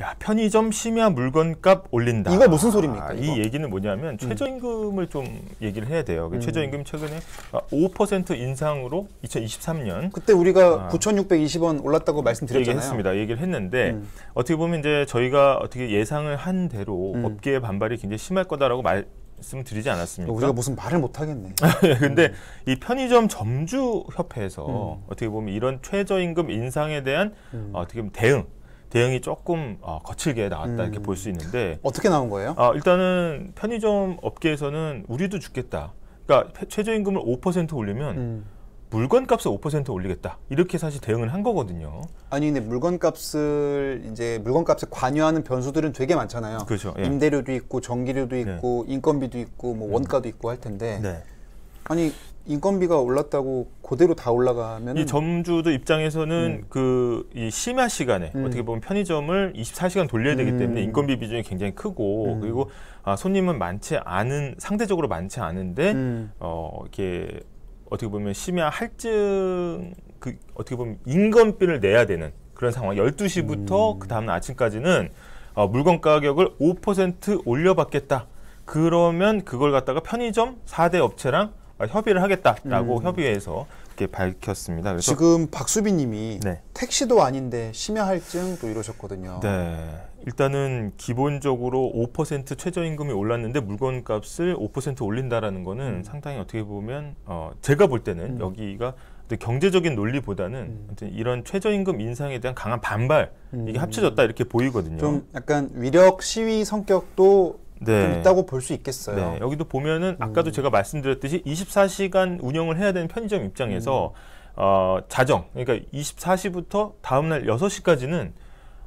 야 편의점 심야 물건값 올린다. 이거 무슨 소리입니까? 아, 이거? 이 얘기는 뭐냐면 음. 최저임금을 음. 좀 얘기를 해야 돼요. 음. 최저임금 최근에 5% 아, 인상으로 2023년 그때 우리가 아, 9,620원 올랐다고 말씀드렸잖아요. 했습니다 얘기를 했는데 음. 어떻게 보면 이제 저희가 어떻게 예상을 한 대로 음. 업계의 반발이 굉장히 심할 거다라고 말. 씀드리지 않았습니까? 우리가 무슨 말을 못 하겠네. 예, 근데 음. 이 편의점 점주 협회에서 음. 어떻게 보면 이런 최저임금 인상에 대한 음. 어떻게 보면 대응 대응이 조금 어, 거칠게 나왔다 음. 이렇게 볼 수 있는데 어떻게 나온 거예요? 어, 일단은 편의점 업계에서는 우리도 죽겠다. 그러니까 최저임금을 5% 올리면 음. 물건값을 5% 올리겠다 이렇게 사실 대응을 한 거거든요. 아니 근데 물건값을 이제 물건값에 관여하는 변수들은 되게 많잖아요. 그렇죠. 예. 임대료도 있고 전기료도 예. 있고 네. 인건비도 있고 뭐 음. 원가도 음. 있고 할 텐데. 네. 아니 인건비가 올랐다고 그대로 다 올라가면 이 점주도 입장에서는 음. 그이 심야 시간에 음. 어떻게 보면 편의점을 24시간 돌려야 되기 음. 때문에 인건비 비중이 굉장히 크고 음. 그리고 아, 손님은 많지 않은 상대적으로 많지 않은데 음. 어 이렇게 어떻게 보면 심야 할증 그 어떻게 보면 인건비를 내야 되는 그런 상황 12시부터 음. 그 다음 아침까지는 어, 물건 가격을 5% 올려받겠다. 그러면 그걸 갖다가 편의점 4대 업체랑 아, 협의를 하겠다라고 음. 협의회에서 이렇게 밝혔습니다. 그래서 지금 박수빈님이 네. 택시도 아닌데 심야할증도 이러셨거든요. 네. 일단은 기본적으로 5% 최저임금이 올랐는데 물건값을 5% 올린다라는 거는 음. 상당히 어떻게 보면 어, 제가 볼 때는 음. 여기가 경제적인 논리보다는 음. 이런 최저임금 인상에 대한 강한 반발 이게 음. 합쳐졌다 이렇게 보이거든요. 좀 약간 위력 시위 성격도 네. 있다고 볼 수 있겠어요. 네. 여기도 보면은 아까도 음. 제가 말씀드렸듯이 24시간 운영을 해야 되는 편의점 입장에서 음. 어, 자정 그러니까 24시부터 다음날 6시까지는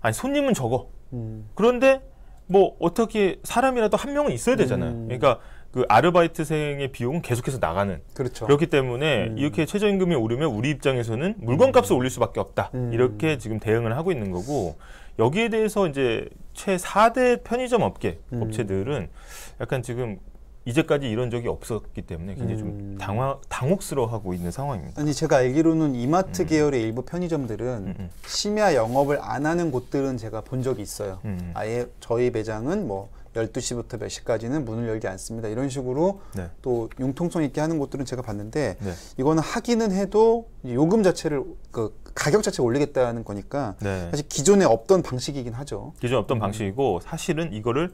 아니 손님은 적어. 음. 그런데 뭐 어떻게 사람이라도 한 명은 있어야 되잖아요. 음. 그러니까 그 아르바이트생의 비용은 계속해서 나가는. 그렇죠. 그렇기 때문에 음. 이렇게 최저임금이 오르면 우리 입장에서는 물건값을 올릴 수밖에 없다. 음. 이렇게 지금 대응을 하고 있는 거고 여기에 대해서 이제 최사대 편의점 업계 음. 업체들은 약간 지금 이제까지 이런 적이 없었기 때문에 굉장히 음. 좀 당황, 당혹스러워하고 있는 상황입니다. 아니 제가 알기로는 이마트 음. 계열의 일부 편의점들은 음, 음. 심야 영업을 안 하는 곳들은 제가 본 적이 있어요. 음. 음. 아예 저희 매장은 뭐 12시부터 몇 시까지는 문을 열지 않습니다. 이런 식으로 네. 또 융통성 있게 하는 곳들은 제가 봤는데 네. 이거는 하기는 해도 요금 자체를 그 가격 자체 올리겠다는 거니까 네. 사실 기존에 없던 방식이긴 하죠. 기존에 없던 음. 방식이고 사실은 이거를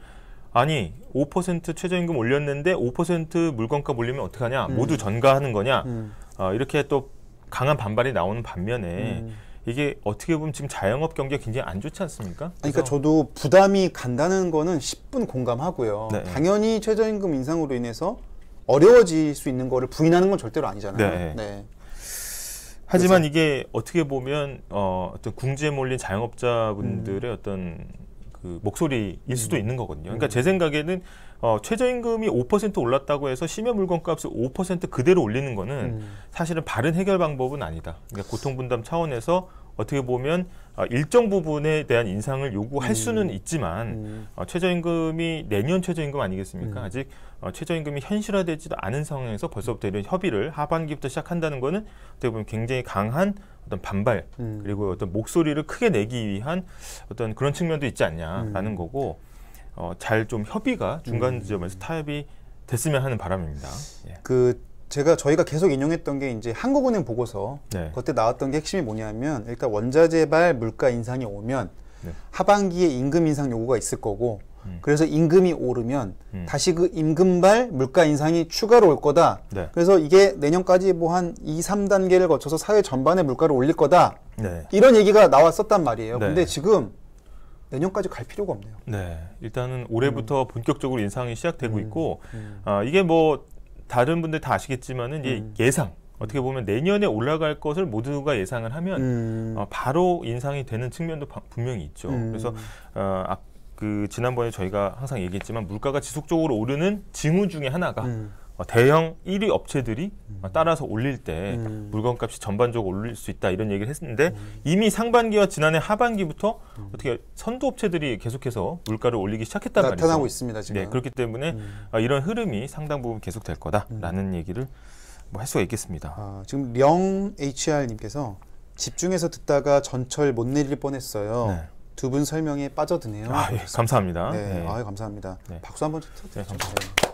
아니 5% 최저임금 올렸는데 5% 물건값 올리면 어떡하냐 음. 모두 전가하는 거냐 음. 어, 이렇게 또 강한 반발이 나오는 반면에 음. 이게 어떻게 보면 지금 자영업 경기가 굉장히 안 좋지 않습니까? 그러니까 저도 부담이 간다는 거는 10분 공감하고요. 네. 당연히 최저임금 인상으로 인해서 어려워질 수 있는 거를 부인하는 건 절대로 아니잖아요. 네. 네. 하지만 그래서. 이게 어떻게 보면 어, 어떤 궁지에 몰린 자영업자분들의 음. 어떤 그 목소리일 수도 음. 있는 거거든요. 그러니까 음. 제 생각에는 어, 최저임금이 5% 올랐다고 해서 심야 물건값을 5% 그대로 올리는 거는 음. 사실은 바른 해결 방법은 아니다. 그러니까 고통 분담 차원에서 어떻게 보면 어, 일정 부분에 대한 인상을 요구할 음. 수는 있지만 음. 어, 최저임금이 내년 최저임금 아니겠습니까? 음. 아직 어, 최저임금이 현실화되지도 않은 상황에서 벌써부터 이런 협의를 하반기부터 시작한다는 거는 어떻게 보면 굉장히 강한 어떤 반발 음. 그리고 어떤 목소리를 크게 내기 위한 어떤 그런 측면도 있지 않냐라는 음. 거고 어, 잘 좀 협의가 중간 음. 지점에서 타협이 됐으면 하는 바람입니다. 예. 그 제가 저희가 계속 인용했던 게 이제 한국은행 보고서 네. 그때 나왔던 게 핵심이 뭐냐면 일단 원자재발 물가 인상이 오면 네. 하반기에 임금 인상 요구가 있을 거고 음. 그래서 임금이 오르면 음. 다시 그 임금발 물가 인상이 추가로 올 거다. 네. 그래서 이게 내년까지 뭐 한 2, 3단계를 거쳐서 사회 전반의 물가를 올릴 거다. 네. 이런 얘기가 나왔었단 말이에요. 네. 근데 지금 내년까지 갈 필요가 없네요. 네, 일단은 올해부터 음. 본격적으로 인상이 시작되고 음. 있고 음. 아, 이게 뭐 다른 분들 다 아시겠지만은 이제 음. 예상 어떻게 보면 내년에 올라갈 것을 모두가 예상을 하면 음. 어, 바로 인상이 되는 측면도 바, 분명히 있죠. 그래서 어, 아, 그 지난번에 저희가 항상 얘기했지만 물가가 지속적으로 오르는 징후 중의 하나가 어, 대형 1위 업체들이 음. 따라서 올릴 때 음. 물건값이 전반적으로 올릴 수 있다 이런 얘기를 했는데 음. 이미 상반기와 지난해 하반기부터 음. 어떻게 선도 업체들이 계속해서 물가를 올리기 시작했단 나타나고 말이죠. 나타나고 있습니다 지금. 네, 그렇기 때문에 음. 아, 이런 흐름이 상당 부분 계속될 거다라는 음. 얘기를 뭐할 수가 있겠습니다. 아, 지금 령 HR님께서 집중해서 듣다가 전철 못 내릴 뻔했어요. 네. 두분 설명에 빠져드네요. 아, 예, 감사합니다. 네, 네. 아, 감사합니다. 네. 박수 한번 쳐드리죠. 네, 감사합니다. 네.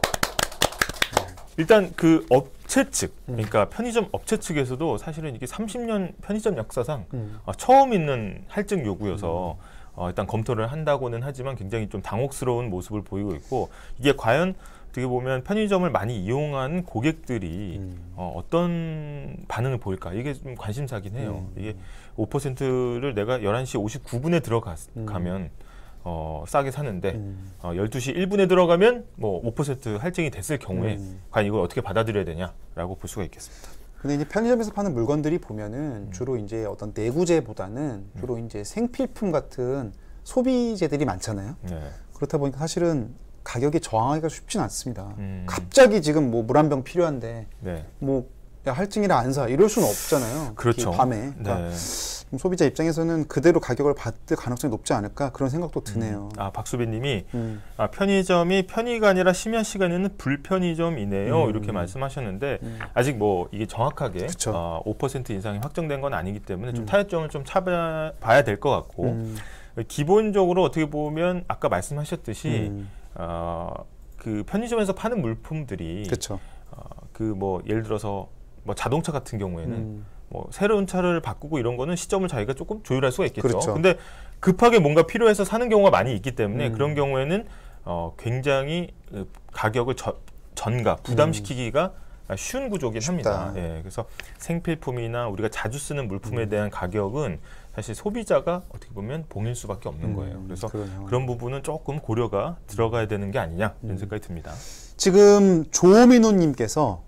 일단 그 업체 측, 음. 그러니까 편의점 업체 측에서도 사실은 이게 30년 편의점 역사상 음. 어, 처음 있는 할증 요구여서 어, 일단 검토를 한다고는 하지만 굉장히 좀 당혹스러운 모습을 보이고 있고 이게 과연 어떻게 보면 편의점을 많이 이용한 고객들이 음. 어, 어떤 반응을 보일까 이게 좀 관심사긴 해요. 음. 이게 5%를 내가 11시 59분에 들어가면 음. 어, 싸게 사는데 음. 어, 12시 1분에 들어가면 뭐5% 할증이 됐을 경우에 음. 과연 이걸 어떻게 받아들여야 되냐라고 볼 수가 있겠습니다. 근데 이제 편의점에서 파는 물건들이 보면은 음. 주로 이제 어떤 내구재보다는 음. 주로 이제 생필품 같은 소비재들이 많잖아요. 네. 그렇다 보니까 사실은 가격이 저항하기가 쉽진 않습니다. 음. 갑자기 지금 뭐 물 한 병 필요한데 네. 뭐 할증이라 안사 이럴 수는 없잖아요. 그렇죠. 밤에. 네. 그러니까 네. 소비자 입장에서는 그대로 가격을 받을 가능성이 높지 않을까 그런 생각도 드네요. 음. 아 박수빈님이 음. 아, 편의점이 편의가 아니라 심야 시간에는 불편의점이네요 음. 이렇게 말씀하셨는데 음. 아직 뭐 이게 정확하게 아, 5% 이상이 확정된 건 아니기 때문에 좀 음. 타협점을 좀 찾아봐야 될 것 같고 음. 기본적으로 어떻게 보면 아까 말씀하셨듯이 어, 그 편의점에서 파는 물품들이 그뭐 어, 그뭐 예를 들어서 뭐 자동차 같은 경우에는 음. 뭐 새로운 차를 바꾸고 이런 거는 시점을 자기가 조금 조율할 수가 있겠죠. 그렇죠. 근데 급하게 뭔가 필요해서 사는 경우가 많이 있기 때문에 음. 그런 경우에는 어, 굉장히 가격을 저, 전가 부담시키기가 음. 쉬운 구조긴 쉽다. 합니다. 예, 그래서 생필품이나 우리가 자주 쓰는 물품에 음. 대한 가격은 사실 소비자가 어떻게 보면 봉일 수밖에 없는 음, 거예요. 그래서 그런 부분은 조금 고려가 들어가야 되는 게 아니냐 이런 음. 생각이 듭니다. 지금 조민우님께서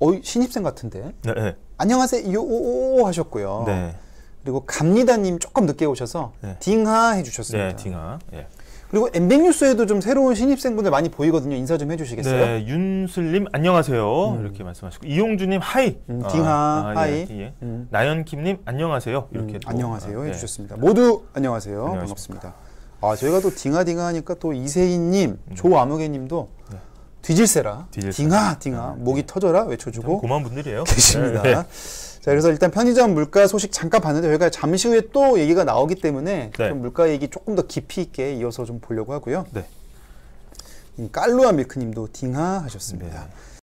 어, 신입생 같은데. 네, 네. 안녕하세요. 오, 오 하셨고요. 네. 그리고 갑니다님 조금 늦게 오셔서 네. 딩하 해주셨습니다. 네, 딩하. 예. 그리고 엠백 뉴스에도 좀 새로운 신입생분들 많이 보이거든요. 인사 좀 해주시겠어요? 네, 윤슬님 안녕하세요 음. 이렇게 말씀하시고 이용주님 하이, 음, 딩하 아, 아 하이, 예, 예. 음. 나연킴님 안녕하세요 음, 이렇게 또, 안녕하세요 아, 네. 해주셨습니다. 네. 모두 안녕하세요 안녕하십니까. 반갑습니다. 아 저희가 또 딩하딩하 하니까 또 이세희님, 음. 조아무개님도 네. 뒤질세라, 뒤질세라. 딩하 네, 딩하 네. 목이 터져라 외쳐주고 고마운 분들이에요. 계십니다. 네. 자 그래서 일단 편의점 물가 소식 잠깐 봤는데 저희가 잠시 후에 또 얘기가 나오기 때문에 네. 좀 물가 얘기 조금 더 깊이 있게 이어서 좀 보려고 하고요. 네. 음, 깔루아 밀크님도 딩하 하셨습니다. 네.